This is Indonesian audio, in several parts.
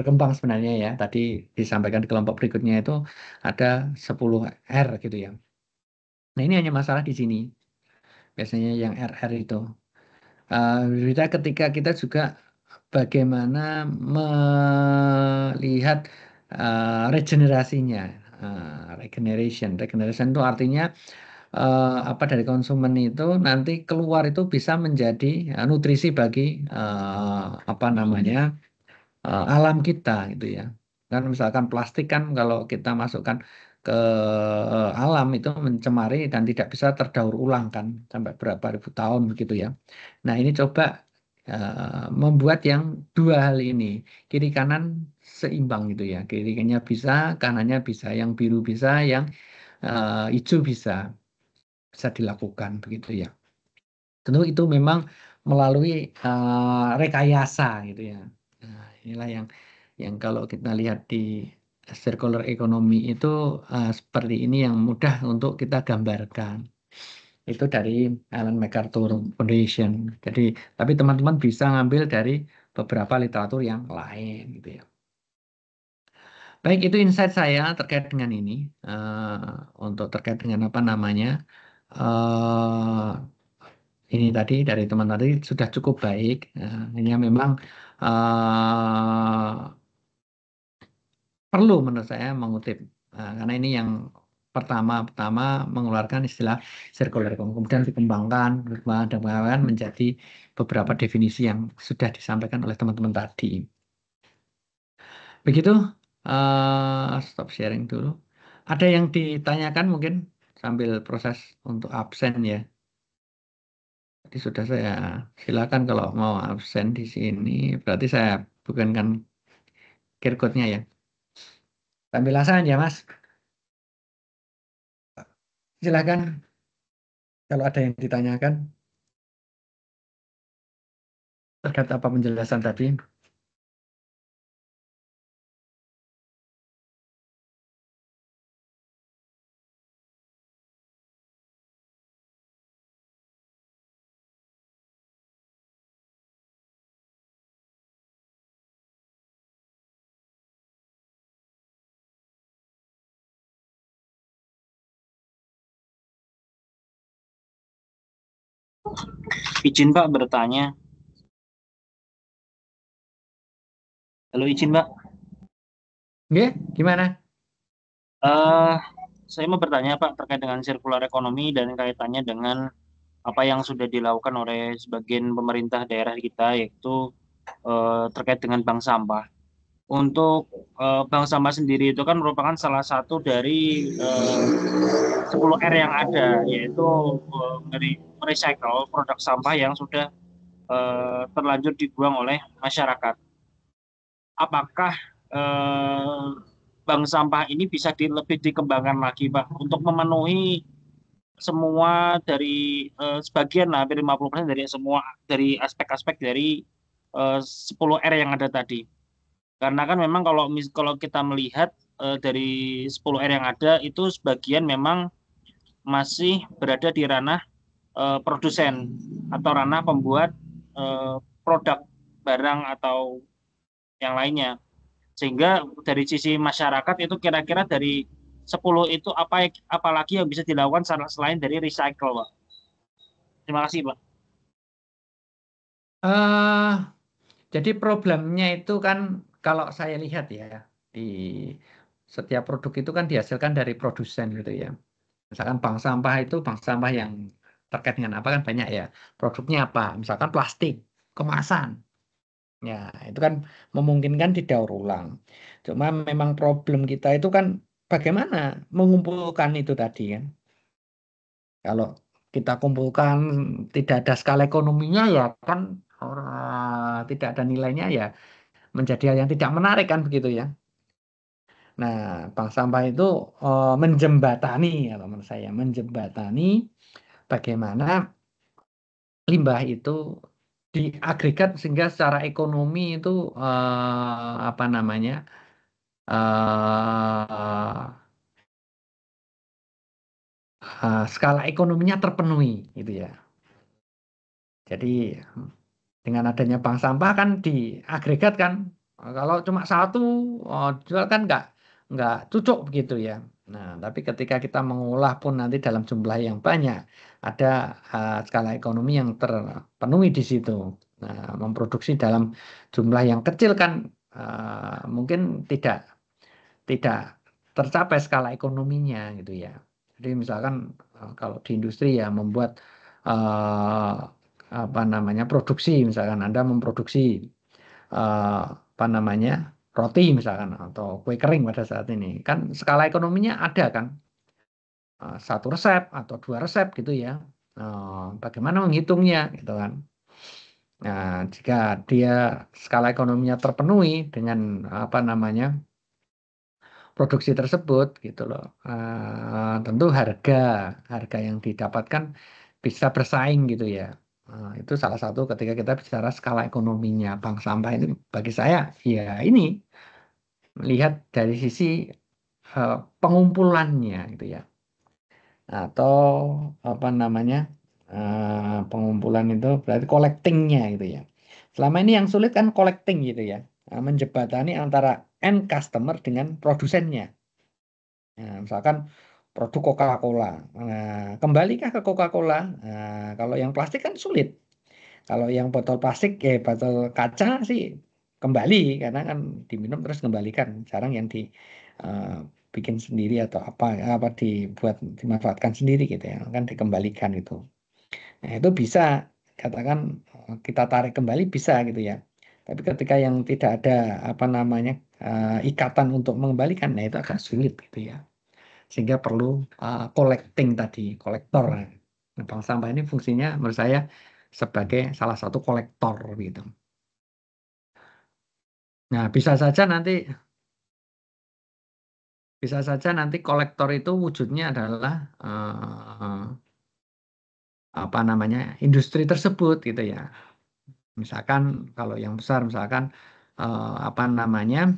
berkembang sebenarnya ya. Tadi disampaikan di kelompok berikutnya itu ada 10 R gitu ya. Nah ini hanya masalah di sini. Biasanya yang RR itu. Uh, ketika kita juga bagaimana melihat uh, regenerasinya. Uh, regeneration. Regeneration itu artinya uh, apa dari konsumen itu nanti keluar itu bisa menjadi uh, nutrisi bagi uh, apa namanya uh, alam kita gitu ya kan misalkan plastik kan kalau kita masukkan ke eh, alam itu mencemari dan tidak bisa terdaur ulang kan sampai berapa ribu tahun gitu ya nah ini coba uh, membuat yang dua hal ini kiri kanan seimbang gitu ya kiri kanannya bisa kanannya bisa yang biru bisa yang uh, hijau bisa bisa dilakukan begitu ya tentu itu memang melalui uh, rekayasa gitu ya nah, Inilah yang yang kalau kita lihat di circular economy itu uh, seperti ini yang mudah untuk kita gambarkan. Itu dari Alan MacArthur Foundation. Jadi, tapi teman-teman bisa ngambil dari beberapa literatur yang lain gitu ya. Baik, itu insight saya terkait dengan ini uh, untuk terkait dengan apa namanya uh, ini tadi dari teman tadi sudah cukup baik. Hanya eh, memang uh, perlu menurut saya mengutip uh, karena ini yang pertama pertama mengeluarkan istilah circular economy kemudian dikembangkan dikembangkan menjadi beberapa definisi yang sudah disampaikan oleh teman-teman tadi. Begitu, uh, stop sharing dulu. Ada yang ditanyakan mungkin sambil proses untuk absen ya. Jadi sudah saya silakan kalau mau absen di sini berarti saya bukankan kirkutnya ya. Tampilan ya mas. Silakan kalau ada yang ditanyakan terkait apa penjelasan tadi. Izin Pak bertanya. Halo izin Pak. Oke, gimana? Uh, saya mau bertanya Pak terkait dengan sirkular ekonomi dan kaitannya dengan apa yang sudah dilakukan oleh sebagian pemerintah daerah kita yaitu uh, terkait dengan bank sampah untuk uh, Bank Sampah sendiri itu kan merupakan salah satu dari eh, uh, 10R yang ada yaitu dari eh, recycle produk sampah yang sudah uh, terlanjur dibuang oleh masyarakat. Apakah uh, bank sampah ini bisa di, lebih dikembangkan lagi, Pak, untuk memenuhi semua dari uh, sebagian lah, hampir 50% dari semua dari aspek-aspek dari uh, 10R yang ada tadi? Karena kan memang kalau kalau kita melihat e, dari 10R yang ada itu sebagian memang masih berada di ranah e, produsen atau ranah pembuat e, produk barang atau yang lainnya. Sehingga dari sisi masyarakat itu kira-kira dari 10 itu apa apalagi yang bisa dilakukan selain dari recycle, Pak. Terima kasih, Pak. Uh, jadi problemnya itu kan kalau saya lihat ya di setiap produk itu kan dihasilkan dari produsen gitu ya. Misalkan bank sampah itu bank sampah yang terkait dengan apa kan banyak ya. Produknya apa? Misalkan plastik, kemasan. Ya, itu kan memungkinkan didaur ulang. Cuma memang problem kita itu kan bagaimana mengumpulkan itu tadi kan. Kalau kita kumpulkan tidak ada skala ekonominya ya kan orang tidak ada nilainya ya menjadi hal yang tidak menarik kan begitu ya. Nah, bank sampah itu uh, menjembatani ya, kalau menurut saya menjembatani bagaimana limbah itu diagregat sehingga secara ekonomi itu uh, apa namanya uh, uh, skala ekonominya terpenuhi gitu ya. Jadi dengan adanya bank sampah kan di agregat kan kalau cuma satu oh, jual kan nggak nggak cocok begitu ya nah tapi ketika kita mengolah pun nanti dalam jumlah yang banyak ada uh, skala ekonomi yang terpenuhi di situ nah memproduksi dalam jumlah yang kecil kan uh, mungkin tidak tidak tercapai skala ekonominya gitu ya jadi misalkan uh, kalau di industri ya membuat uh, apa namanya produksi misalkan Anda memproduksi uh, apa namanya roti misalkan atau kue kering pada saat ini kan skala ekonominya ada kan uh, satu resep atau dua resep gitu ya uh, bagaimana menghitungnya gitu kan nah jika dia skala ekonominya terpenuhi dengan apa namanya produksi tersebut gitu loh uh, tentu harga harga yang didapatkan bisa bersaing gitu ya Nah, itu salah satu ketika kita bicara skala ekonominya bank sampah ini bagi saya ya ini melihat dari sisi uh, pengumpulannya gitu ya atau apa namanya uh, pengumpulan itu berarti collectingnya gitu ya selama ini yang sulit kan collecting gitu ya nah, menjebatani antara end customer dengan produsennya nah, misalkan produk Coca-Cola. Nah, kembalikah ke Coca-Cola? Nah, kalau yang plastik kan sulit. Kalau yang botol plastik, eh botol kaca sih kembali karena kan diminum terus kembalikan. Jarang yang di uh, bikin sendiri atau apa apa dibuat dimanfaatkan sendiri gitu ya kan dikembalikan itu nah itu bisa katakan eh, kita tarik kembali bisa gitu ya tapi ketika yang tidak ada apa namanya uh, ikatan untuk mengembalikan nah itu akan sulit gitu ya sehingga perlu uh, collecting tadi, kolektor. Nah, bank sampah ini fungsinya menurut saya sebagai salah satu kolektor gitu. Nah, bisa saja nanti bisa saja nanti kolektor itu wujudnya adalah uh, apa namanya industri tersebut gitu ya misalkan kalau yang besar misalkan uh, apa namanya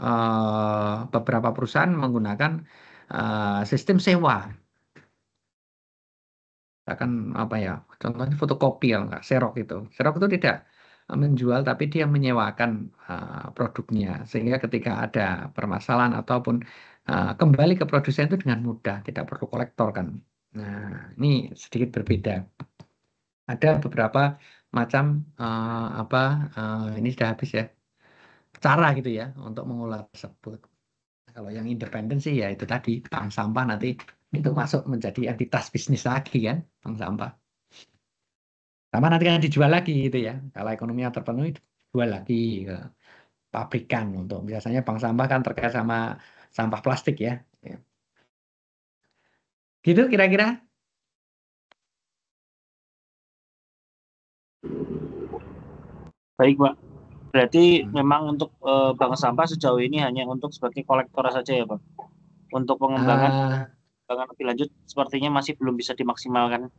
uh, beberapa perusahaan menggunakan Eh, sistem sewa. Akan apa ya? Contohnya fotokopi ya enggak, serok itu. Serok itu tidak menjual tapi dia menyewakan uh, produknya sehingga ketika ada permasalahan ataupun uh, kembali ke produsen itu dengan mudah tidak perlu kolektor kan nah ini sedikit berbeda ada beberapa macam uh, apa uh, ini sudah habis ya cara gitu ya untuk mengolah tersebut kalau yang independen sih ya itu tadi bank sampah nanti itu masuk menjadi entitas bisnis lagi kan bank sampah. Sama nanti kan dijual lagi gitu ya. Kalau ekonomi yang terpenuhi jual lagi ke pabrikan untuk biasanya bank sampah kan terkait sama sampah plastik ya. ya. Gitu kira-kira. Baik, Pak. Berarti hmm. memang untuk uh, bank sampah sejauh ini hanya untuk sebagai kolektor saja ya, pak Untuk pengembangan uh, pengembangan lebih lanjut sepertinya masih belum bisa dimaksimalkan.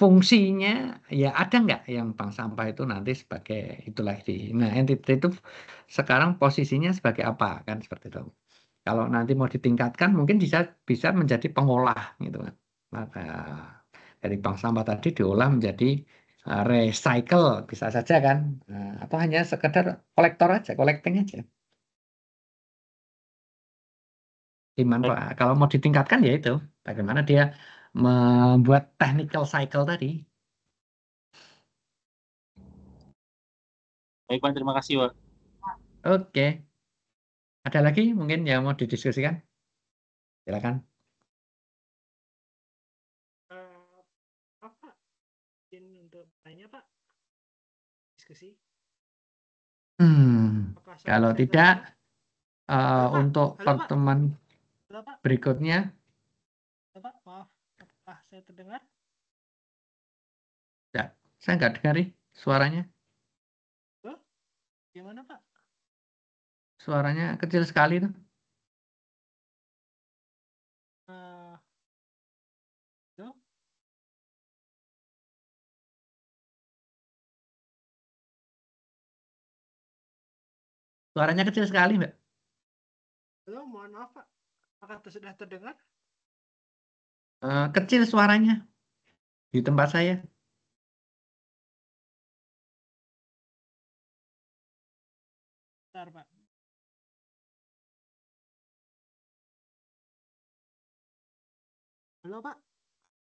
Fungsinya ya ada nggak yang bank sampah itu nanti sebagai itulah lagi. Nah, entity itu sekarang posisinya sebagai apa kan seperti itu. Kalau nanti mau ditingkatkan mungkin bisa bisa menjadi pengolah gitu kan. Maka nah, dari bank sampah tadi diolah menjadi Eh, recycle bisa saja kan eh, atau hanya sekedar kolektor aja collecting aja dimanfaat kalau mau ditingkatkan ya itu bagaimana dia membuat technical cycle tadi baik Pak terima kasih Pak oke ada lagi mungkin yang mau didiskusikan silakan diskusi? Hmm, kalau tidak uh, Halo, untuk Halo, pertemuan Halo, berikutnya. Halo, Pak, maaf, apakah saya terdengar? Tidak, ya, saya nggak dengar suaranya. Halo? Gimana Pak? Suaranya kecil sekali tuh. Suaranya kecil sekali, Mbak. Halo, mohon maaf, Pak. Apakah itu sudah terdengar? Uh, kecil suaranya di tempat saya. Bentar, Pak. Halo, Pak.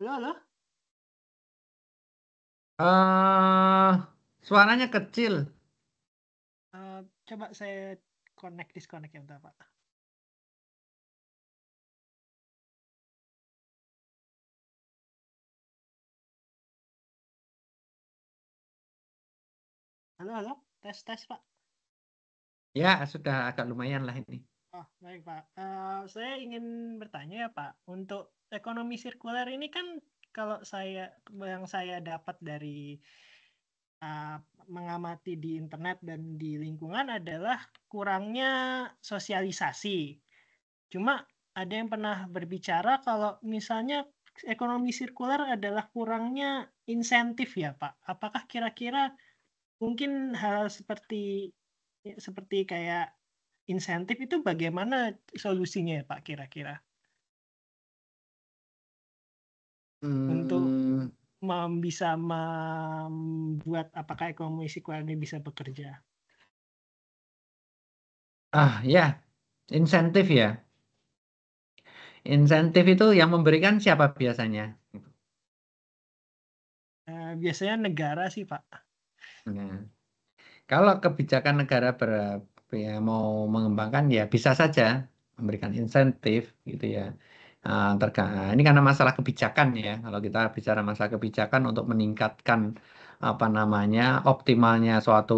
Halo, halo. Uh, suaranya kecil. Uh, Coba saya connect disconnect ya bentar Pak. Halo, halo. Tes, tes, Pak. Ya, sudah agak lumayan lah ini. Oh, baik, Pak. Uh, saya ingin bertanya ya, Pak. Untuk ekonomi sirkuler ini kan kalau saya yang saya dapat dari uh, mengamati di internet dan di lingkungan adalah kurangnya sosialisasi. Cuma ada yang pernah berbicara kalau misalnya ekonomi sirkular adalah kurangnya insentif ya Pak. Apakah kira-kira mungkin hal seperti seperti kayak insentif itu bagaimana solusinya ya Pak kira-kira? Hmm. Untuk mem bisa membuat apakah ekonomi sekuler ini bisa bekerja? Ah ya, insentif ya. Insentif itu yang memberikan siapa biasanya? Eh, biasanya negara sih Pak. Nah, kalau kebijakan negara ber, ya, mau mengembangkan ya bisa saja memberikan insentif gitu ya Eh, eh, ini karena masalah kebijakan ya kalau kita bicara masalah kebijakan untuk meningkatkan apa namanya optimalnya suatu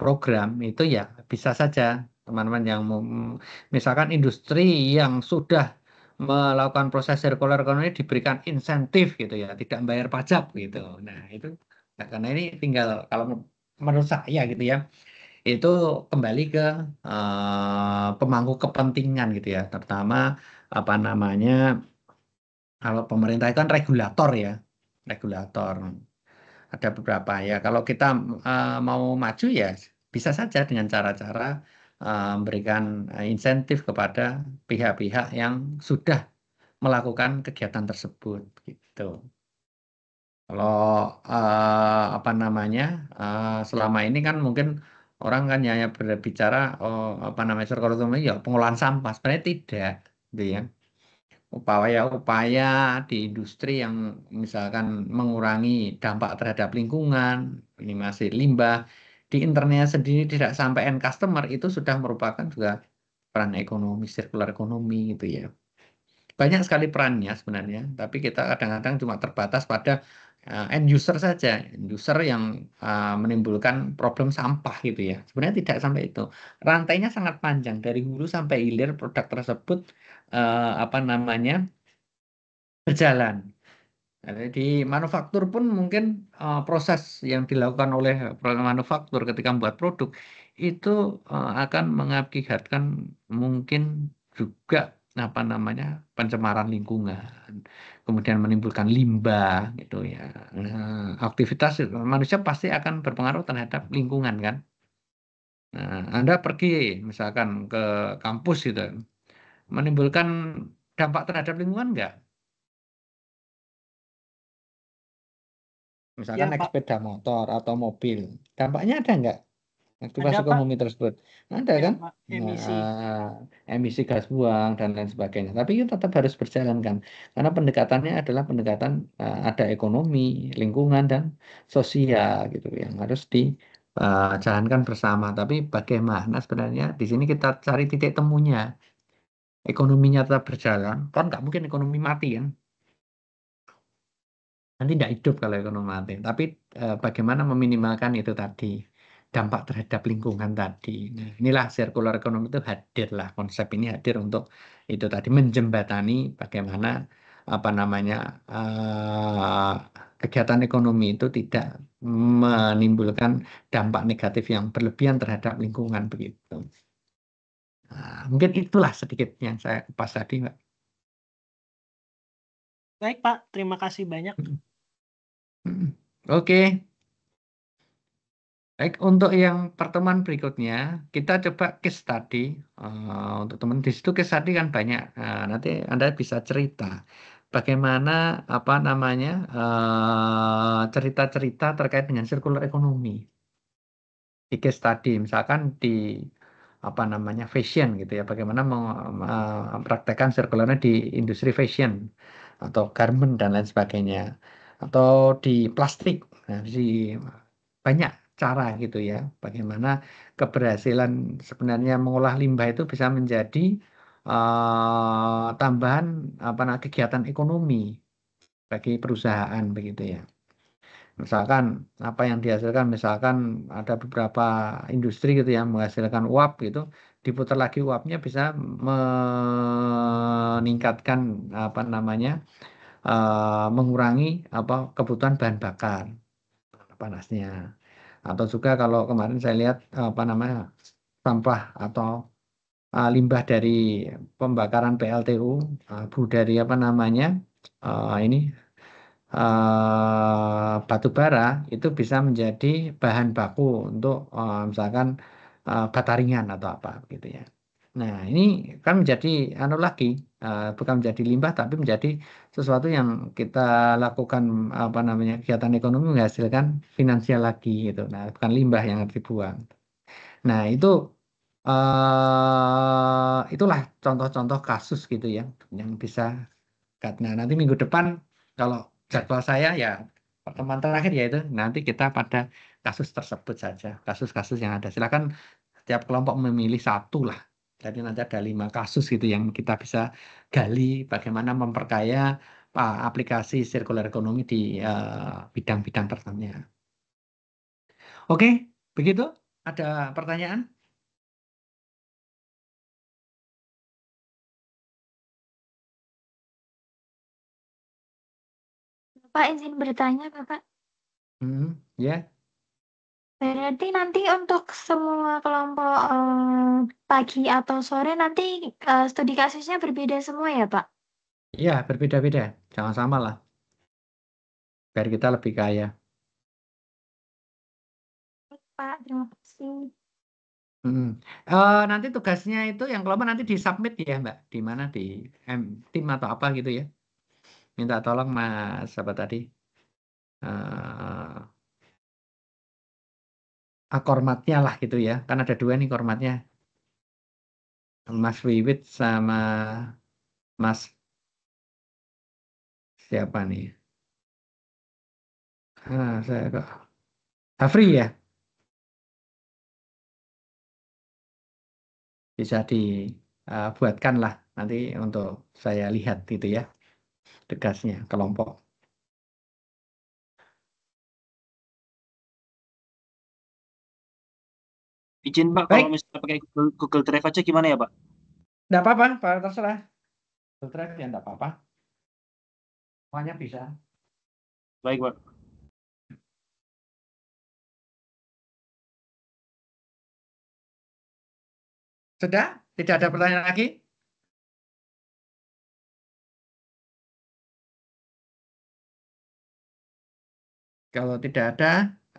program itu ya bisa saja teman-teman yang misalkan industri yang sudah melakukan proses circular economy diberikan insentif gitu ya tidak membayar pajak gitu nah itu nah, karena ini tinggal kalau menurut saya gitu ya itu kembali ke uh, pemangku kepentingan gitu ya terutama apa namanya kalau pemerintah itu kan regulator ya regulator ada beberapa ya kalau kita uh, mau maju ya bisa saja dengan cara-cara uh, memberikan insentif kepada pihak-pihak yang sudah melakukan kegiatan tersebut gitu kalau uh, apa namanya uh, selama ini kan mungkin orang kan hanya berbicara oh, apa namanya circular ya pengolahan sampah sebenarnya tidak gitu ya upaya-upaya di industri yang misalkan mengurangi dampak terhadap lingkungan, minimasi limbah, di internetnya sendiri tidak sampai end customer itu sudah merupakan juga peran ekonomi, circular ekonomi gitu ya banyak sekali perannya sebenarnya, tapi kita kadang-kadang cuma terbatas pada uh, end user saja, end user yang uh, menimbulkan problem sampah gitu ya. Sebenarnya tidak sampai itu. Rantainya sangat panjang dari hulu sampai hilir produk tersebut uh, apa namanya berjalan. Di manufaktur pun mungkin uh, proses yang dilakukan oleh program manufaktur ketika membuat produk itu uh, akan mengakibatkan mungkin juga apa namanya pencemaran lingkungan, kemudian menimbulkan limbah gitu ya. Nah, aktivitas manusia pasti akan berpengaruh terhadap lingkungan kan. Nah, Anda pergi misalkan ke kampus gitu, menimbulkan dampak terhadap lingkungan enggak? Misalkan ya, naik sepeda motor atau mobil, dampaknya ada enggak? waktu ada, ke bumi tersebut. Ada kan? Emisi. Nah, eh, emisi gas buang dan lain sebagainya. Tapi itu tetap harus berjalan kan. Karena pendekatannya adalah pendekatan uh, ada ekonomi, lingkungan dan sosial gitu yang harus dijalankan eh, uh, bersama. Tapi bagaimana sebenarnya di sini kita cari titik temunya. Ekonominya tetap berjalan, kan nggak mungkin ekonomi mati kan. Nanti tidak hidup kalau ekonomi mati. Tapi uh, bagaimana meminimalkan itu tadi dampak terhadap lingkungan tadi. Nah, inilah circular ekonomi itu hadirlah konsep ini hadir untuk itu tadi menjembatani bagaimana apa namanya uh, kegiatan ekonomi itu tidak menimbulkan dampak negatif yang berlebihan terhadap lingkungan begitu. Nah, mungkin itulah sedikit yang saya kupas tadi, Pak. Baik Pak, terima kasih banyak. Oke. Okay. Baik, untuk yang pertemuan berikutnya, kita coba case tadi Uh, eh, untuk teman di situ case tadi kan banyak. Uh, nanti Anda bisa cerita bagaimana apa namanya eh, cerita-cerita uh, terkait dengan circular ekonomi. Di case study misalkan di apa namanya fashion gitu ya, bagaimana eh, mempraktekkan circularnya di industri fashion atau garment dan lain sebagainya atau di plastik. Nah, di banyak cara gitu ya. Bagaimana keberhasilan sebenarnya mengolah limbah itu bisa menjadi uh, tambahan apa kegiatan ekonomi bagi perusahaan begitu ya. Misalkan apa yang dihasilkan misalkan ada beberapa industri gitu yang menghasilkan uap gitu, diputar lagi uapnya bisa meningkatkan apa namanya uh, mengurangi apa kebutuhan bahan bakar panasnya atau juga kalau kemarin saya lihat apa namanya sampah atau uh, limbah dari pembakaran PLTU uh, ah, bu dari apa namanya uh, ini uh, batu bara itu bisa menjadi bahan baku untuk uh, misalkan uh, bataringan atau apa gitu ya. Nah ini kan menjadi anu lagi Eh, bukan menjadi limbah tapi menjadi sesuatu yang kita lakukan apa namanya kegiatan ekonomi menghasilkan finansial lagi gitu. Nah, bukan limbah yang harus dibuang. Nah, itu uh, itulah contoh-contoh kasus gitu ya yang bisa Nah, nanti minggu depan kalau jadwal saya ya pertemuan terakhir yaitu nanti kita pada kasus tersebut saja, kasus-kasus yang ada. Silakan setiap kelompok memilih satu lah jadi nanti ada lima kasus gitu yang kita bisa gali bagaimana memperkaya uh, aplikasi circular ekonomi di eh, bidang-bidang uh, tertentu. Oke, begitu. Ada pertanyaan? Pak izin bertanya, Bapak. Hmm, ya. Yeah. Berarti nanti untuk semua kelompok, eh, pagi atau sore nanti, eh, studi kasusnya berbeda semua ya, Pak? Iya, berbeda-beda, jangan sama lah. Biar kita lebih kaya. Baik, Pak, terima kasih. Hmm, nanti tugasnya itu yang kelompok nanti di-submit ya, Mbak, di mana, di m tim atau apa gitu ya? Minta tolong Mas siapa tadi? akormatnya lah gitu ya kan ada dua nih kormatnya Mas Wiwit sama Mas siapa nih ah, saya kok Afri ya bisa dibuatkan lah nanti untuk saya lihat gitu ya Tegasnya kelompok Izin Pak, Baik. kalau misalnya pakai Google, Google Drive aja gimana ya Pak? Tidak apa-apa, Pak, terserah. Google Drive ya tidak apa-apa. Semuanya bisa. Baik Pak. Sudah? Tidak ada pertanyaan lagi? Kalau tidak ada,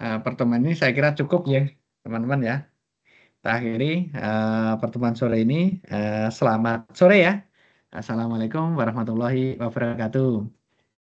eh, pertemuan ini saya kira cukup ya, teman-teman ya kita akhiri uh, pertemuan sore ini. Uh, selamat sore ya. Assalamualaikum warahmatullahi wabarakatuh.